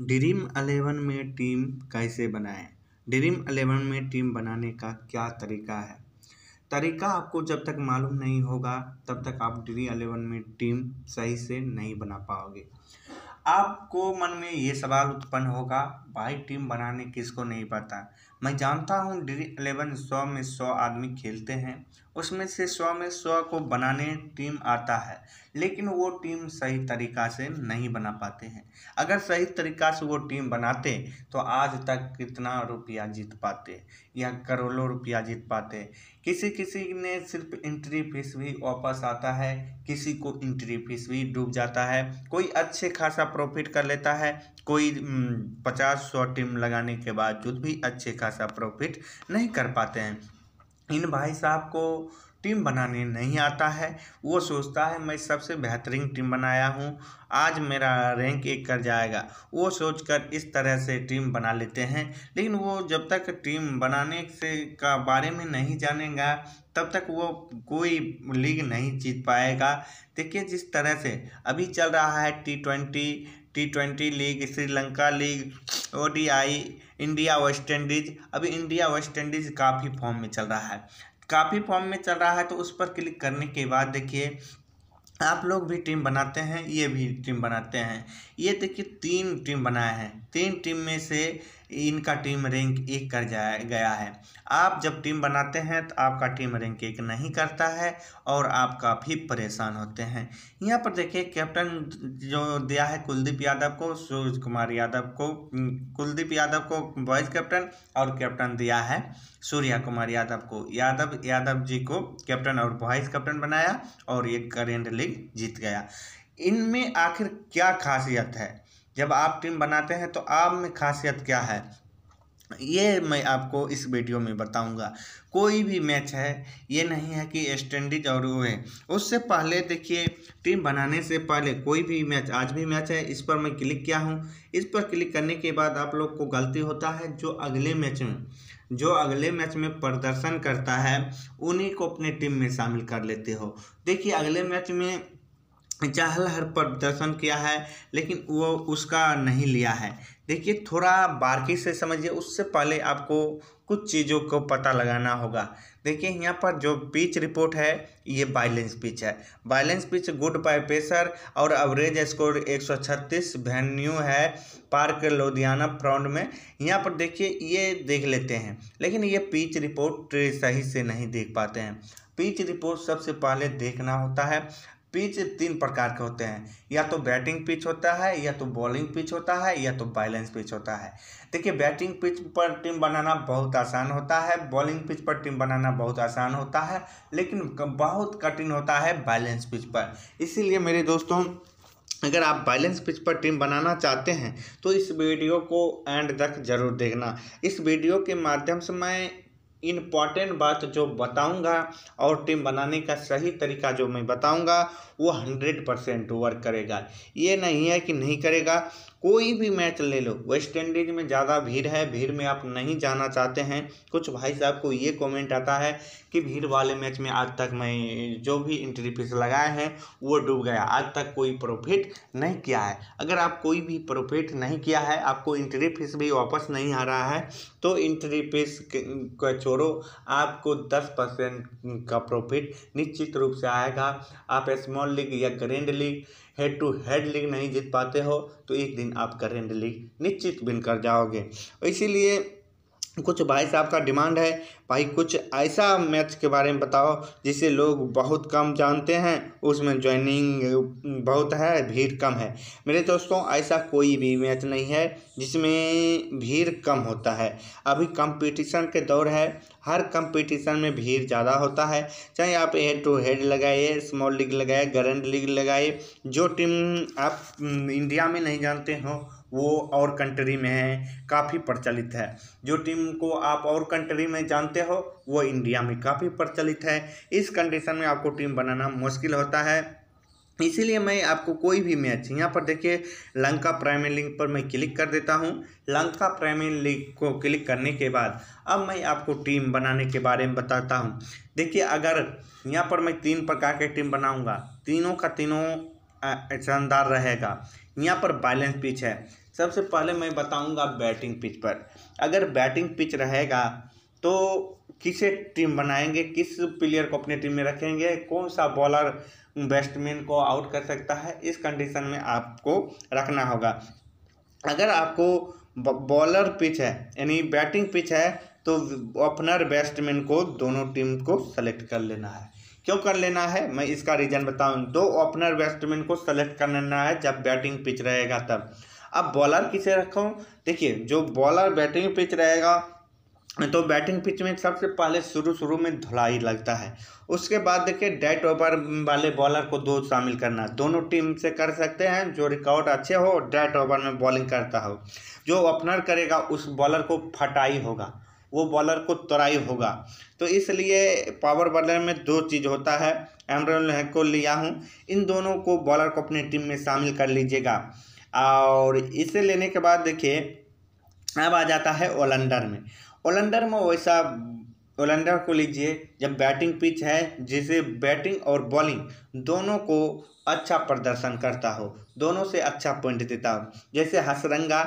dream eleven में team कैसे बनाएं ड्रीम अलेवन में टीम बनाने का क्या तरीका है तरीका आपको जब तक मालूम नहीं होगा तब तक आप ड्रीम अलेवन में टीम सही से नहीं बना पाओगे आपको मन में ये सवाल उत्पन्न होगा भाई टीम बनाने किसको नहीं पता मैं जानता हूँ ड्रीम एलेवन सौ में सौ आदमी खेलते हैं उसमें से सौ में सौ को बनाने टीम आता है लेकिन वो टीम सही तरीक़ा से नहीं बना पाते हैं अगर सही तरीक़ा से वो टीम बनाते तो आज तक कितना रुपया जीत पाते या करोड़ों रुपया जीत पाते किसी किसी ने सिर्फ इंट्री फीस भी वापस आता है किसी को इंट्री फीस भी डूब जाता है कोई अच्छे खासा प्रॉफिट कर लेता है कोई हम्म, पचास सौ टीम लगाने के बावजूद भी अच्छे खासा खासा प्रॉफिट नहीं कर पाते हैं इन भाई साहब को टीम बनाने नहीं आता है वो सोचता है मैं सबसे बेहतरीन टीम बनाया हूँ आज मेरा रैंक एक कर जाएगा वो सोचकर इस तरह से टीम बना लेते हैं लेकिन वो जब तक टीम बनाने से का बारे में नहीं जानेगा तब तक वो कोई लीग नहीं जीत पाएगा देखिए जिस तरह से अभी चल रहा है T twenty T twenty league Sri Lanka league O D I India West Indies अभी इंडिया वेस्ट इंडीज काफ़ी फॉर्म में चल रहा है काफ़ी फॉर्म में चल रहा है तो उस पर क्लिक करने के बाद देखिए आप लोग भी टीम बनाते हैं ये भी टीम बनाते हैं ये देखिए तीन टीम बनाए हैं तीन टीम में से इनका टीम रैंक एक कर जाया गया है आप जब टीम बनाते हैं तो आपका टीम रैंक एक नहीं करता है और आप काफ़ी परेशान होते हैं यहाँ पर देखिए कैप्टन जो दिया है कुलदीप यादव को सूर्य कुमार यादव को कुलदीप यादव को वाइस कैप्टन और कैप्टन दिया है सूर्या कुमार यादव को यादव यादव जी को कैप्टन और वाइस कैप्टन बनाया और ये करेंट लीग जीत गया इनमें आखिर क्या खासियत है जब आप टीम बनाते हैं तो आप में खासियत क्या है ये मैं आपको इस वीडियो में बताऊंगा कोई भी मैच है ये नहीं है कि वेस्ट इंडीज और वो है उससे पहले देखिए टीम बनाने से पहले कोई भी मैच आज भी मैच है इस पर मैं क्लिक किया हूँ इस पर क्लिक करने के बाद आप लोग को गलती होता है जो अगले मैच में जो अगले मैच में प्रदर्शन करता है उन्हीं को अपने टीम में शामिल कर लेते हो देखिए अगले मैच में चाहल हर प्रदर्शन किया है लेकिन वो उसका नहीं लिया है देखिए थोड़ा बारीकी से समझिए उससे पहले आपको कुछ चीज़ों को पता लगाना होगा देखिए यहाँ पर जो पिच रिपोर्ट है ये बैलेंस पिच है balance pitch good by pacer और एवरेज स्कोर 136 वेन्यू है पार्क लुधियाना फ्राउंड में यहाँ पर देखिए ये देख लेते हैं लेकिन ये पिच रिपोर्ट सही से नहीं देख पाते हैं पिच रिपोर्ट सबसे पहले देखना होता है पिच तीन प्रकार के होते हैं या तो बैटिंग पिच होता है या तो बॉलिंग पिच होता है या तो बैलेंस पिच होता है देखिए बैटिंग पिच पर टीम बनाना बहुत आसान होता है बॉलिंग पिच पर टीम बनाना बहुत आसान होता है लेकिन बहुत कठिन होता है बैलेंस पिच पर इसीलिए मेरे दोस्तों अगर आप बैलेंस पिच पर टीम बनाना चाहते हैं तो इस वीडियो को एंड तक जरूर देखना इस वीडियो के माध्यम से मैं इम्पॉर्टेंट बात जो बताऊंगा और टीम बनाने का सही तरीका जो मैं बताऊंगा वो हंड्रेड परसेंट वर्क करेगा ये नहीं है कि नहीं करेगा कोई भी मैच ले लो वेस्ट इंडीज में ज़्यादा भीड़ है भीड़ में आप नहीं जाना चाहते हैं कुछ भाई साहब को ये कमेंट आता है कि भीड़ वाले मैच में आज तक मैं जो भी इंट्री फीस लगाए हैं वो डूब गया आज तक कोई प्रॉफिट नहीं किया है अगर आप कोई भी प्रॉफिट नहीं किया है आपको इंट्री फीस भी वापस नहीं आ रहा है तो इंट्री फीस को छोड़ो आपको दस परसेंट का प्रॉफिट निश्चित रूप से आएगा आप स्मॉल नॉन लीग या current league head to head league नहीं जीत पाते हो तो एक दिन आप करेंट लीग निश्चित बिन कर जाओगे इसीलिए कुछ भाई साहब का डिमांड है भाई कुछ ऐसा मैच के बारे में बताओ जिसे लोग बहुत कम जानते हैं उसमें ज्वाइनिंग बहुत है भीड़ कम है मेरे दोस्तों ऐसा कोई भी मैच नहीं है जिसमें भीड़ कम होता है अभी कंपटीशन के दौर है हर कंपटीशन में भीड़ ज़्यादा होता है चाहे आप हेड टू हेड लगाइए स्मॉल लीग लगाए ग्रैंड लीग लगाए जो टीम आप इंडिया हम्म, में नहीं जानते हो वो और कंट्री में है काफ़ी प्रचलित है जो टीम को आप और कंट्री में जानते हो वो इंडिया में काफ़ी प्रचलित है इस कंडीशन में आपको टीम बनाना मुश्किल होता है इसीलिए मैं आपको कोई भी मैच यहाँ पर देखिए लंका प्राइमियर लीग पर मैं क्लिक कर देता हूँ लंका प्राइमियर लीग को क्लिक करने के बाद अब मैं आपको टीम बनाने के बारे में बताता हूँ देखिए अगर यहाँ पर मैं तीन प्रकार के टीम बनाऊँगा तीनों का तीनों शानदार रहेगा यहाँ पर बैलेंस पिच है सबसे पहले मैं बताऊंगा बैटिंग पिच पर अगर बैटिंग पिच रहेगा तो किसे टीम बनाएंगे किस प्लेयर को अपने टीम में रखेंगे कौन सा बॉलर बैट्समैन को आउट कर सकता है इस कंडीशन में आपको रखना होगा अगर आपको बॉलर पिच है यानी बैटिंग पिच है तो ओपनर बैट्समैन को दोनों टीम को सेलेक्ट कर लेना है क्यों कर लेना है मैं इसका रीज़न बताऊं दो ओपनर बैट्समैन को सेलेक्ट कर लेना है जब बैटिंग पिच रहेगा तब अब बॉलर किसे रखूँ देखिए जो बॉलर बैटिंग पिच रहेगा तो बैटिंग पिच में सबसे पहले शुरू शुरू में धुलाई लगता है उसके बाद देखिए डेट ओवर वाले बॉलर को दो शामिल करना दोनों टीम से कर सकते हैं जो रिकॉर्ड अच्छे हो डेट ओवर में बॉलिंग करता हो जो ओपनर करेगा उस बॉलर को फटाई होगा वो बॉलर को तोराई होगा तो इसलिए पावर बॉलर में दो चीज़ होता है एमरन को लिया हूँ इन दोनों को बॉलर को अपनी टीम में शामिल कर लीजिएगा और इसे लेने के बाद देखिए अब आ जाता है ओलंडर में ओलंडर में वैसा ओलंडर को लीजिए जब बैटिंग पिच है जिसे बैटिंग और बॉलिंग दोनों को अच्छा प्रदर्शन करता हो दोनों से अच्छा पॉइंट देता हूँ जैसे हसरंगा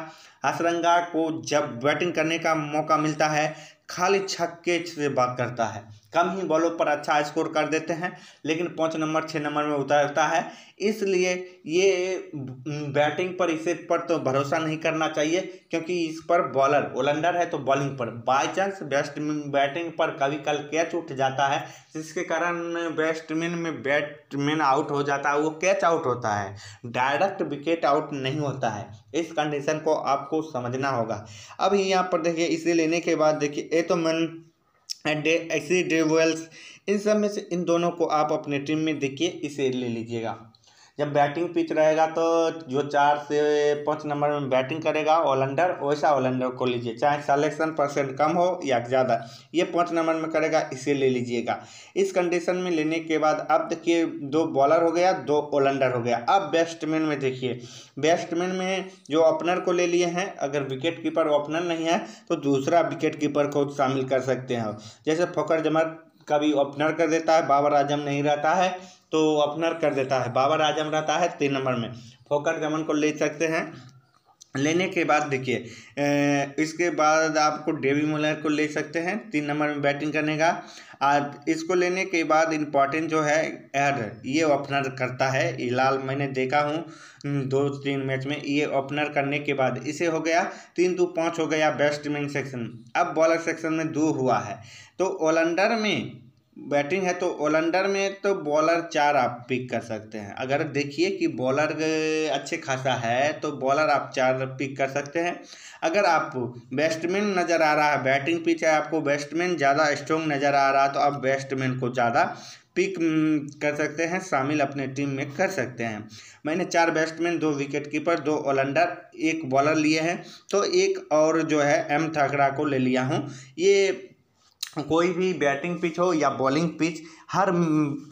हसरंगा को जब बैटिंग करने का मौका मिलता है खाली छक्के से बात करता है कम ही बॉलों पर अच्छा स्कोर कर देते हैं लेकिन पाँच नंबर छः नंबर में उतरता है इसलिए ये बैटिंग पर इसे पर तो भरोसा नहीं करना चाहिए क्योंकि इस पर बॉलर ओलंडर है तो बॉलिंग पर बाई चांस बैट्समैन बैटिंग पर कभी कल कैच उठ जाता है जिसके कारण बैट्समैन में बैट्समैन आउट हो जाता है वो कैच आउट होता है डायरेक्ट विकेट आउट नहीं होता है इस कंडीशन को आपको समझना होगा अब यहाँ पर देखिए इसे लेने के बाद देखिए ये तो मन ऐसे इन सब में से इन दोनों को आप अपने टीम में देखिए इसे ले लीजिएगा जब बैटिंग पिच रहेगा तो जो चार से पाँच नंबर में बैटिंग करेगा ऑलराउंडर वैसा ऑलराउंडर को लीजिए चाहे सलेक्शन परसेंट कम हो या ज़्यादा ये पाँच नंबर में करेगा इसे ले लीजिएगा इस कंडीशन में लेने के बाद अब देखिए दो बॉलर हो गया दो ऑलराउंडर हो गया अब बैट्समैन में देखिए बैट्समैन में जो ओपनर को ले लिए हैं अगर विकेट कीपर ओपनर नहीं है तो दूसरा विकेट कीपर को शामिल कर सकते हैं जैसे फोकर जमर कभी ओपनर कर देता है बाबर आजम नहीं रहता है तो अपनर कर देता है बाबर आजम रहता है तीन नंबर में फोकर गमन को ले सकते हैं लेने के बाद देखिए इसके बाद आपको डेवी मुलर को ले सकते हैं तीन नंबर में बैटिंग करने का और इसको लेने के बाद इम्पॉर्टेंट जो है एड ये ओपनर करता है लाल मैंने देखा हूँ हम्म, दो तीन मैच में ये ओपनर करने के बाद इसे हो गया तीन दो पाँच हो गया बैट्समैन सेक्शन अब बॉलर सेक्शन में दो हुआ है तो ओलंडर में बैटिंग है तो ओलंडर में तो बॉलर चार आप पिक कर सकते हैं अगर देखिए कि बॉलर अच्छे खासा है तो बॉलर आप चार पिक कर सकते हैं अगर आप बैट्समैन नज़र आ रहा है बैटिंग पिच है आपको बैट्समैन ज़्यादा स्ट्रॉन्ग नज़र आ रहा है तो आप बैट्समैन को ज़्यादा पिक हम्म, कर सकते हैं शामिल अपने टीम में कर सकते हैं मैंने चार बैट्समैन दो विकेट कीपर दो ऑलराउंडर एक बॉलर लिए हैं तो एक और जो है एम ठाकरा को ले लिया हूँ ये कोई भी बैटिंग पिच हो या बॉलिंग पिच हर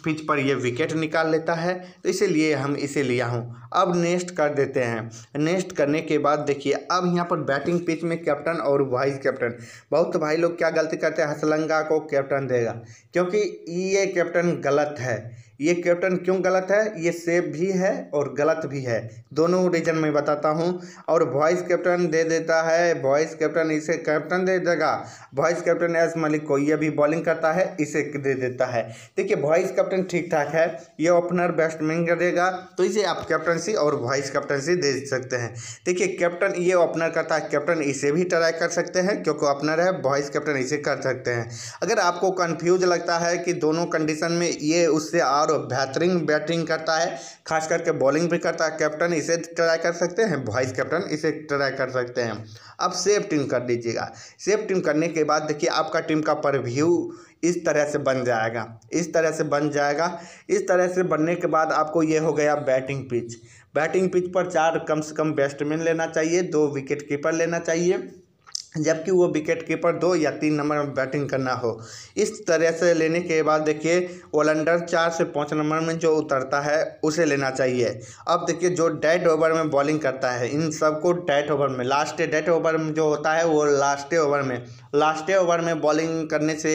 पिच पर ये विकेट निकाल लेता है तो इसीलिए हम इसे लिया हूँ अब नेक्स्ट कर देते हैं नेक्स्ट करने के बाद देखिए अब यहाँ पर बैटिंग पिच में कैप्टन और वाइस कैप्टन बहुत भाई लोग क्या गलती करते हैं हसलंगा को कैप्टन देगा क्योंकि ये कैप्टन गलत है ये कैप्टन क्यों गलत है ये सेफ भी है और गलत भी है दोनों रीजन में बताता हूँ और वॉइस कैप्टन दे देता है वॉइस कैप्टन इसे कैप्टन दे देगा वॉइस कैप्टन एस मलिक को ये भी बॉलिंग करता है इसे दे देता है देखिए वॉइस कैप्टन ठीक ठाक है ये ओपनर बैट्समैन करेगा तो इसे आप कैप्टनसी और वॉइस कैप्टनसी दे सकते हैं देखिए कैप्टन ये ओपनर करता है कैप्टन इसे भी ट्राई कर सकते हैं क्योंकि ओपनर है वॉइस कैप्टन इसे कर सकते हैं अगर आपको कन्फ्यूज लगता है कि दोनों कंडीशन में ये उससे और और बेहतरीन बैटिंग करता है खास करके बॉलिंग भी करता है कैप्टन इसे ट्राई कर सकते हैं वाइस कैप्टन इसे ट्राई कर सकते हैं अब सेफ टीम कर दीजिएगा सेफ टीम करने के बाद देखिए आपका टीम का परव्यू इस तरह से बन जाएगा इस तरह से बन जाएगा इस तरह से बनने के बाद आपको ये हो गया बैटिंग पिच बैटिंग पिच पर चार कम से कम बैट्समैन लेना चाहिए दो विकेट कीपर लेना चाहिए जबकि वो विकेट कीपर दो या तीन नंबर में बैटिंग करना हो इस तरह से लेने के बाद देखिए ओलंडर चार से पाँच नंबर में जो उतरता है उसे लेना चाहिए अब देखिए जो डेड ओवर में बॉलिंग करता है इन सबको डेड ओवर में लास्ट डेड ओवर में जो होता है वो लास्ट ओवर में लास्ट ओवर में बॉलिंग करने से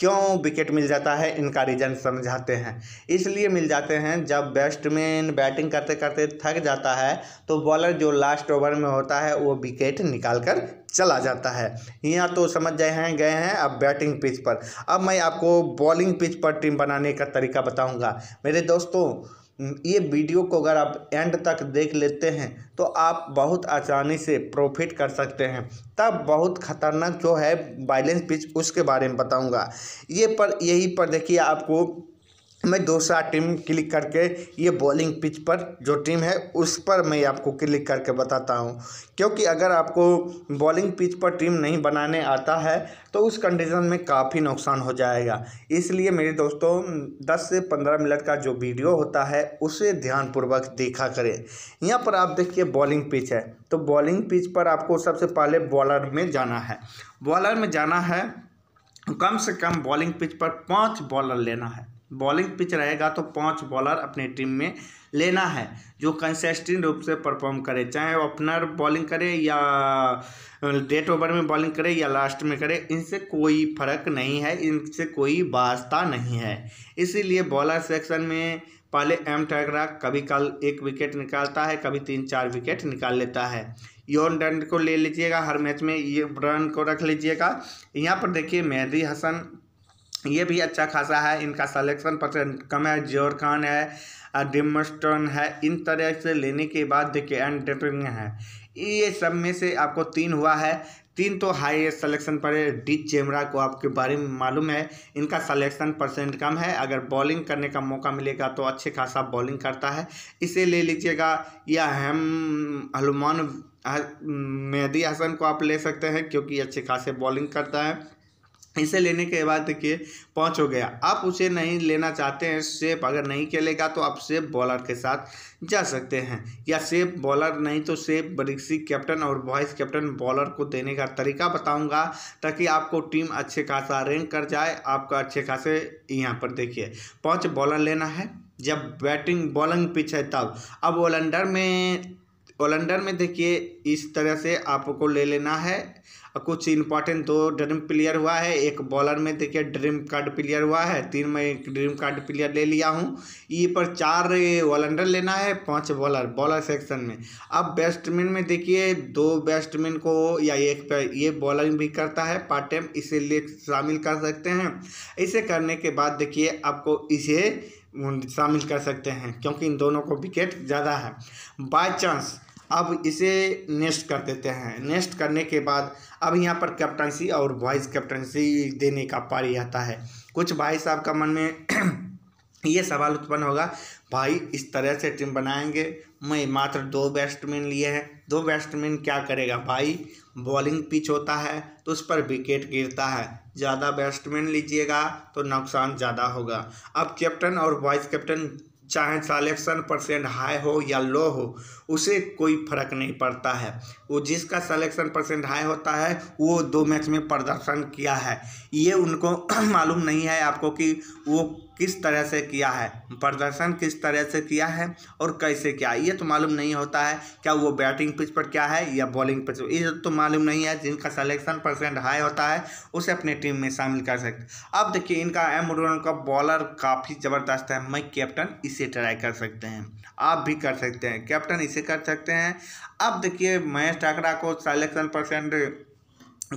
क्यों विकेट मिल जाता है इनका रीज़न समझाते हैं इसलिए मिल जाते हैं जब बैट्समैन बैटिंग करते करते थक जाता है तो बॉलर जो लास्ट ओवर में होता है वो विकेट निकाल कर चला जाता है यहाँ तो समझ गए हैं गए हैं अब बैटिंग पिच पर अब मैं आपको बॉलिंग पिच पर टीम बनाने का तरीका बताऊँगा मेरे दोस्तों ये वीडियो को अगर आप एंड तक देख लेते हैं तो आप बहुत आसानी से प्रॉफिट कर सकते हैं तब बहुत खतरनाक जो है बैलेंस पिच उसके बारे में बताऊंगा ये पर यही पर देखिए आपको मैं दूसरा टीम क्लिक करके ये बॉलिंग पिच पर जो टीम है उस पर मैं आपको क्लिक करके बताता हूँ क्योंकि अगर आपको बॉलिंग पिच पर टीम नहीं बनाने आता है तो उस कंडीशन में काफ़ी नुकसान हो जाएगा इसलिए मेरे दोस्तों 10 से 15 मिनट का जो वीडियो होता है उसे ध्यानपूर्वक देखा करें यहाँ पर आप देखिए बॉलिंग पिच है तो बॉलिंग पिच पर आपको सबसे पहले बॉलर में जाना है बॉलर में जाना है कम से कम बॉलिंग पिच पर पाँच बॉलर लेना है बॉलिंग पिच रहेगा तो पांच बॉलर अपनी टीम में लेना है जो कंसिस्टेंट रूप से परफॉर्म करे चाहे वो ओपनर बॉलिंग करे या डेट ओवर में बॉलिंग करे या लास्ट में करे इनसे कोई फर्क नहीं है इनसे कोई वास्ता नहीं है इसीलिए बॉलर सेक्शन में पहले एम टैगरा कभी कल एक विकेट निकालता है कभी तीन चार विकेट निकाल लेता है योन डंड को ले लीजिएगा हर मैच में ये रन को रख लीजिएगा यहाँ पर देखिए मेहदी हसन ये भी अच्छा खासा है इनका सलेक्शन परसेंट कम है जोर खान है डिमस्टन है इन तरह से लेने के बाद देखिए एंड है ये सब में से आपको तीन हुआ है तीन तो हाई सलेक्शन पर है डी जेमरा को आपके बारे में मालूम है इनका सलेक्शन परसेंट कम है अगर बॉलिंग करने का मौका मिलेगा तो अच्छे खासा बॉलिंग करता है इसे ले लीजिएगा या हम हलुमान मेहदी हसन को आप ले सकते हैं क्योंकि अच्छे खासे बॉलिंग करता है इसे लेने के बाद देखिए पाँच हो गया आप उसे नहीं लेना चाहते हैं सेप अगर नहीं खेलेगा तो आप सेप बॉलर के साथ जा सकते हैं या सेप बॉलर नहीं तो सेप बरिक्सी कैप्टन और वाइस कैप्टन बॉलर को देने का तरीका बताऊंगा ताकि आपको टीम अच्छे खासा रैंक कर जाए आपका अच्छे खासे यहाँ पर देखिए पाँच बॉलर लेना है जब बैटिंग बॉलिंग पिच है तब अब ओलंडर में ओलंडर में देखिए इस तरह से आपको ले लेना है कुछ इंपॉर्टेंट दो ड्रीम प्लेयर हुआ है एक बॉलर में देखिए ड्रीम कार्ड प्लेयर हुआ है तीन में एक ड्रीम कार्ड प्लेयर ले लिया हूँ ई पर चार ऑलराउंडर लेना है पांच बॉलर बॉलर सेक्शन में अब बैट्समैन में देखिए दो बैट्समैन को या एक ये बॉलरिंग भी करता है पार्ट टाइम इसीलिए शामिल कर सकते हैं इसे करने के बाद देखिए आपको इसे शामिल कर सकते हैं क्योंकि इन दोनों को विकेट ज़्यादा है बाई चांस अब इसे नेस्ट कर देते हैं नेस्ट करने के बाद अब यहाँ पर कैप्टनसी और वाइस कैप्टनसी देने का पारी आता है कुछ भाई साहब का मन में ये सवाल उत्पन्न होगा भाई इस तरह से टीम बनाएंगे मैं मात्र दो बैट्समैन लिए हैं दो बैट्समैन क्या करेगा भाई बॉलिंग पिच होता है तो उस पर विकेट गिरता है ज़्यादा बैट्समैन लीजिएगा तो नुकसान ज़्यादा होगा अब कैप्टन और वाइस कैप्टन चाहे सलेक्शन परसेंट हाई हो या लो हो उसे कोई फर्क नहीं पड़ता है वो जिसका सलेक्शन परसेंट हाई होता है वो दो मैच में प्रदर्शन किया है ये उनको मालूम नहीं है आपको कि वो किस तरह से किया है प्रदर्शन किस तरह से किया है और कैसे किया ये तो मालूम नहीं होता है क्या वो बैटिंग पिच पर क्या है या बॉलिंग पिच पर ये तो मालूम नहीं है जिनका सलेक्शन परसेंट हाई होता है उसे अपने टीम में शामिल कर सकते अब देखिए इनका एम उडोन का बॉलर काफ़ी ज़बरदस्त है मैं कैप्टन इसी इसे ट्राई कर सकते हैं आप भी कर सकते हैं कैप्टन इसे कर सकते हैं अब देखिए महेश ठाकरा को सलेक्शन परसेंट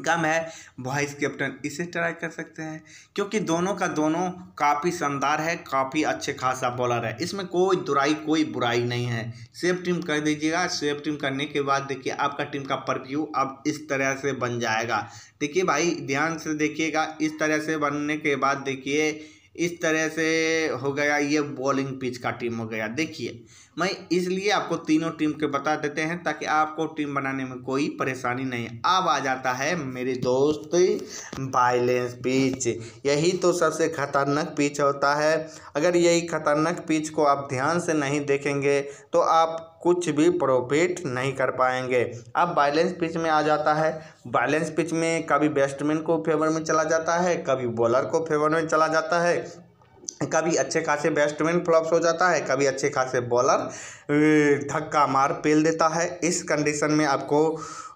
कम है वाइस कैप्टन इसे ट्राई कर सकते हैं क्योंकि दोनों का दोनों काफ़ी शानदार है काफ़ी अच्छे खासा बॉलर है इसमें कोई दुराई कोई बुराई नहीं है सेफ टीम कर दीजिएगा सेफ टीम करने के बाद देखिए आपका टीम का परव्यू अब इस तरह से बन जाएगा देखिए भाई ध्यान से देखिएगा इस तरह से बनने के बाद देखिए इस तरह से हो गया ये बॉलिंग पिच का टीम हो गया देखिए मैं इसलिए आपको तीनों टीम के बता देते हैं ताकि आपको टीम बनाने में कोई परेशानी नहीं अब आ जाता है मेरे दोस्त बायलेंस पिच यही तो सबसे खतरनाक पिच होता है अगर यही खतरनाक पिच को आप ध्यान से नहीं देखेंगे तो आप कुछ भी प्रॉफिट नहीं कर पाएंगे अब बैलेंस पिच में आ जाता है बैलेंस पिच में कभी बैट्समैन को फेवर में चला जाता है कभी बॉलर को फेवर में चला जाता है कभी अच्छे खासे बैट्समैन फ्लॉप्स हो जाता है कभी अच्छे खासे बॉलर धक्का मार पेल देता है इस कंडीशन में आपको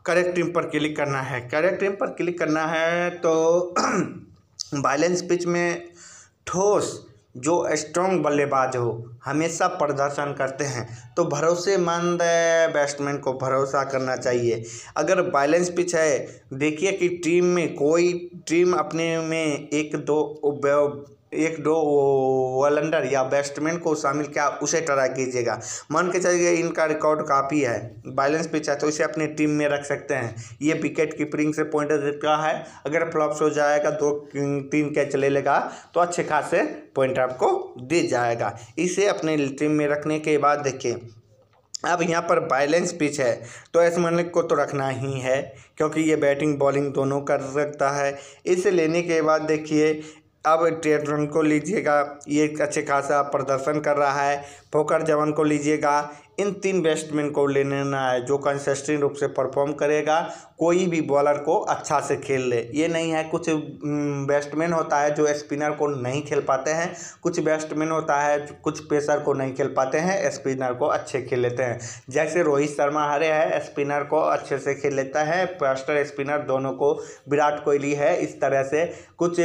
करेक्ट टीम पर क्लिक करना है करेक्ट टीम पर क्लिक करना है तो बैलेंस पिच में ठोस जो स्ट्रॉन्ग बल्लेबाज हो हमेशा प्रदर्शन करते हैं तो भरोसेमंद बैट्समैन को भरोसा करना चाहिए अगर बैलेंस पिच है देखिए कि टीम में कोई टीम अपने में एक दो एक दो वलंडर या बैट्समैन को शामिल किया उसे ट्राई कीजिएगा मान के चलिए इनका रिकॉर्ड काफ़ी है बैलेंस पिच है तो इसे अपनी टीम में रख सकते हैं ये विकेट कीपरिंग से पॉइंट का है अगर फ्लॉप्स हो जाएगा दो तीन कैच ले लेगा तो अच्छे खासे पॉइंट आपको दे जाएगा इसे अपने टीम में रखने के बाद देखिए अब यहाँ पर बैलेंस पिच है तो एस मलिक को तो रखना ही है क्योंकि ये बैटिंग बॉलिंग दोनों कर सकता है इसे लेने के बाद देखिए अब टेटरन को लीजिएगा ये अच्छे खासा प्रदर्शन कर रहा है फोकर जवन को लीजिएगा इन तीन बैट्समैन को ले लेना है जो कंसिस्टेंट रूप से परफॉर्म करेगा कोई भी बॉलर को अच्छा से खेल ले ये नहीं है कुछ बैट्समैन हम्म, होता है जो स्पिनर को नहीं खेल पाते हैं कुछ बैट्समैन होता है कुछ पेसर को नहीं खेल पाते हैं स्पिनर को अच्छे खेल लेते हैं जैसे रोहित शर्मा हरे है स्पिनर को अच्छे से खेल लेता है पास्टर स्पिनर दोनों को विराट कोहली है इस तरह से कुछ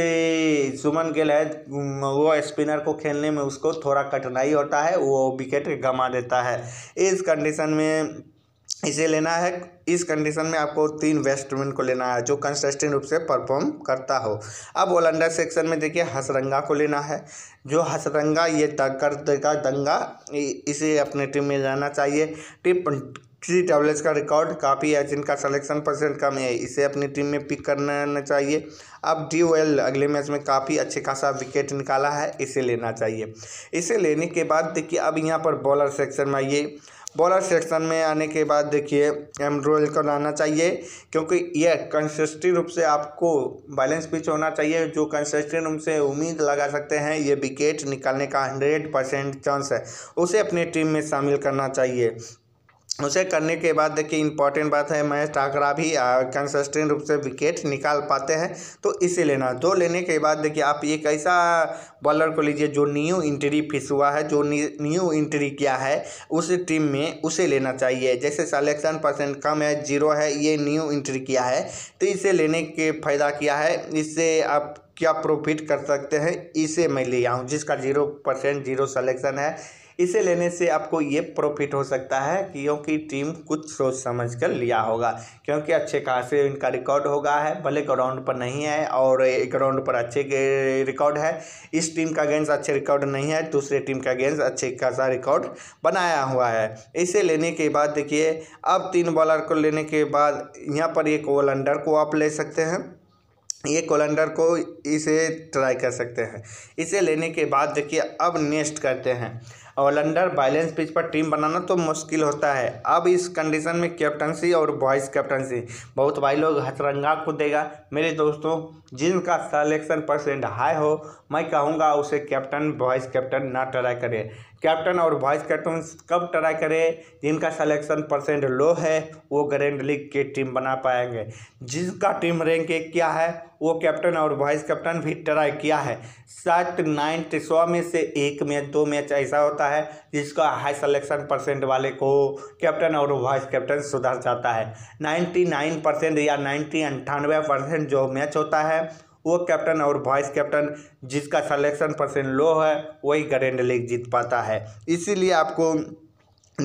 सुमन गिल है हम्म, वो स्पिनर को खेलने में उसको थोड़ा कठिनाई होता है वो विकेट गंवा देता है इस कंडीशन में इसे लेना है इस कंडीशन में आपको तीन बैट्समैन को लेना है जो कंसिस्टेंट रूप से परफॉर्म करता हो अब ओलंडर सेक्शन में देखिए हसरंगा को लेना है जो हसरंगा ये कर देगा दंगा इसे अपने टीम में जाना चाहिए टिप थ्री टैबलेट्स का रिकॉर्ड काफ़ी है जिनका सलेक्शन परसेंट कम है इसे अपनी टीम में पिक करना चाहिए अब डी अगले मैच में काफ़ी अच्छे खासा विकेट निकाला है इसे लेना चाहिए इसे लेने के बाद देखिए अब यहाँ पर बॉलर सेक्शन में आइए बॉलर सेक्शन में आने के बाद देखिए एम रोयल को लाना चाहिए क्योंकि यह कंसिस्टेंट रूप से आपको बैलेंस पिच होना चाहिए जो कंसिस्टेंट रूप से उम्मीद लगा सकते हैं ये विकेट निकालने का हंड्रेड परसेंट चांस है उसे अपनी टीम में शामिल करना चाहिए उसे करने के बाद देखिए इंपॉर्टेंट बात है मैच टाकरा भी कंसिस्टेंट रूप से विकेट निकाल पाते हैं तो इसे लेना दो लेने के बाद देखिए आप एक ऐसा बॉलर को लीजिए जो न्यू इंट्री फिस हुआ है जो न्यू इंट्री किया है उस टीम में उसे लेना चाहिए जैसे सलेक्शन परसेंट कम है जीरो है ये न्यू इंट्री किया है तो इसे लेने के फ़ायदा किया है इससे आप क्या प्रॉफिट कर सकते हैं इसे मैं ले आऊँ जिसका जीरो परसेंट जीरो सलेक्शन है इसे लेने से आपको ये प्रॉफिट हो सकता है क्योंकि टीम कुछ सोच समझ कर लिया होगा क्योंकि अच्छे खासे इनका रिकॉर्ड होगा है भले ग्राउंड पर नहीं है और एक पर अच्छे रिकॉर्ड है इस टीम का अगेंस्ट अच्छे रिकॉर्ड नहीं है दूसरे टीम का अगेंस्ट अच्छे खासा रिकॉर्ड बनाया हुआ है इसे लेने के बाद देखिए अब तीन बॉलर को लेने के बाद यहाँ पर एक ओवल अंडर को आप ले सकते हैं ये कोलंडर को इसे ट्राई कर सकते हैं इसे लेने के बाद देखिए अब नेक्स्ट करते हैं ऑलराउंडर बैलेंस पिच पर टीम बनाना तो मुश्किल होता है अब इस कंडीशन में कैप्टनसी और वॉइस कैप्टनसी बहुत भाई लोग हथरंगा को देगा मेरे दोस्तों जिनका सलेक्शन परसेंट हाई हो मैं कहूँगा उसे कैप्टन वाइस कैप्टन ना ट्राई करे कैप्टन और वाइस कैप्टन कब ट्राई करे जिनका सिलेक्शन परसेंट लो है वो ग्रैंड लीग के टीम बना पाएंगे जिसका टीम रैंक एक क्या है वो कैप्टन और वाइस कैप्टन भी ट्राई किया है सात नाइन्थ सौ में से एक मैच दो मैच ऐसा होता है जिसका हाई सलेक्शन परसेंट वाले को कैप्टन और वाइस कैप्टन सुधर जाता है नाइन्टी नाइन परसेंट या नाइन्टी अंठानवे परसेंट जो मैच होता है वो कैप्टन और वाइस कैप्टन जिसका सलेक्शन परसेंट लो है वही ग्रैंड लीग जीत पाता है इसीलिए आपको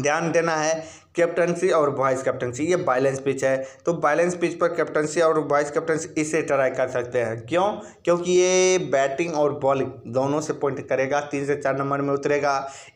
ध्यान देना है कैप्टनसी और वाइस कैप्टनसी ये बैलेंस पिच है तो बैलेंस पिच पर कैप्टनसी और वाइस कैप्टनसी इसे ट्राई कर सकते हैं क्यों क्योंकि ये बैटिंग और बॉलिंग दोनों से पॉइंट करेगा तीन से चार नंबर में उतरेगा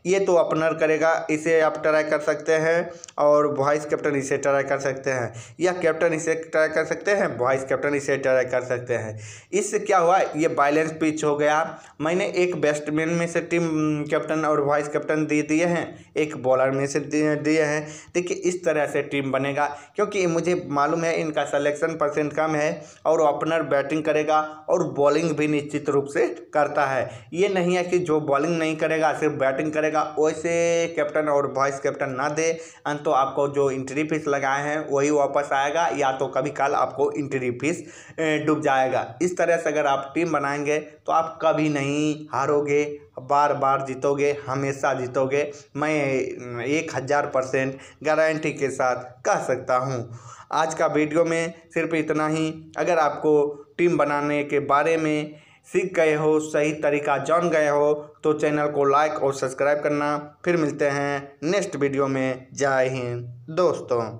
ये तो अपनर करेगा इसे आप ट्राई कर सकते हैं और वाइस कैप्टन इसे ट्राई कर सकते हैं या कैप्टन इसे ट्राई कर सकते हैं वाइस कैप्टन इसे ट्राई कर सकते हैं इससे क्या हुआ ये बैलेंस पिच हो गया मैंने एक बैट्समैन में से टीम कैप्टन और वाइस कैप्टन दे दिए हैं एक बॉलर में से दिए हैं देखिए इस तरह से टीम बनेगा क्योंकि मुझे मालूम है इनका सलेक्शन परसेंट कम है और ओपनर बैटिंग करेगा और बॉलिंग भी निश्चित रूप से करता है ये नहीं है कि जो बॉलिंग नहीं करेगा सिर्फ बैटिंग करेगा वैसे कैप्टन और वाइस कैप्टन ना दे अंत तो आपको जो इंट्री फीस लगाए हैं वही वापस आएगा या तो कभी कल आपको इंट्री फीस डूब जाएगा इस तरह से अगर आप टीम बनाएंगे तो आप कभी नहीं हारोगे बार बार जीतोगे हमेशा जीतोगे मैं एक हज़ार परसेंट गारंटी के साथ कह सकता हूँ आज का वीडियो में सिर्फ इतना ही अगर आपको टीम बनाने के बारे में सीख गए हो सही तरीका जान गए हो तो चैनल को लाइक और सब्सक्राइब करना फिर मिलते हैं नेक्स्ट वीडियो में जय हिंद दोस्तों